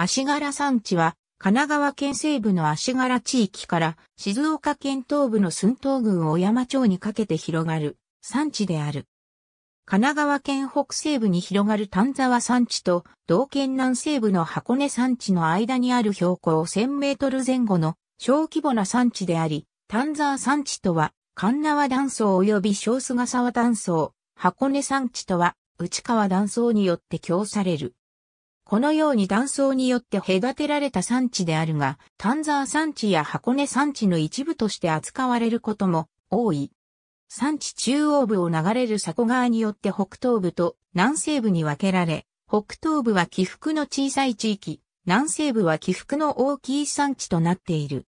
足柄山地は、神奈川県西部の足柄地域から、静岡県東部の寸東郡小山町にかけて広がる、山地である。神奈川県北西部に広がる丹沢山地と、同県南西部の箱根山地の間にある標高1000メートル前後の小規模な山地であり、丹沢山地とは、神縄断層及び小菅沢断層、箱根山地とは、内川断層によって供される。このように断層によって隔てられた産地であるが、丹沢産地や箱根産地の一部として扱われることも多い。産地中央部を流れる佐古川によって北東部と南西部に分けられ、北東部は起伏の小さい地域、南西部は起伏の大きい産地となっている。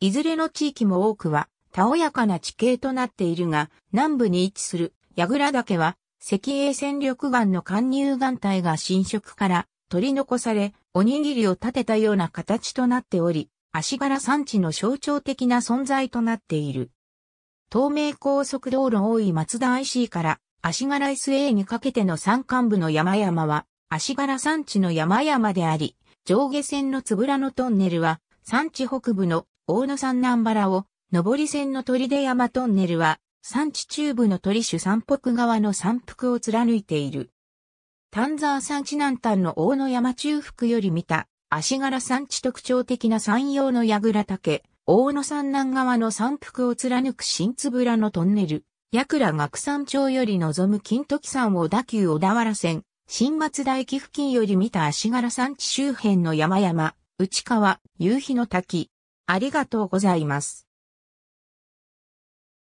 いずれの地域も多くは、たおやかな地形となっているが、南部に位置する、矢倉岳は、石英戦力岩の貫入岩体が侵食から取り残され、おにぎりを立てたような形となっており、足柄山地の象徴的な存在となっている。東名高速道路大井松田 IC から足柄 SA にかけての山間部の山々は足柄山地の山々であり、上下線のつぶらのトンネルは山地北部の大野山南原を、上り線の鳥出山トンネルは山地中部の鳥種山北側の山腹を貫いている。丹沢山地南端の大野山中腹より見た、足柄山地特徴的な山陽の櫓岳、大野山南側の山腹を貫く新津村のトンネル、矢倉岳山町より望む金時山を打球小田原線、新松田駅付近より見た足柄山地周辺の山々、内川、夕日の滝。ありがとうございます。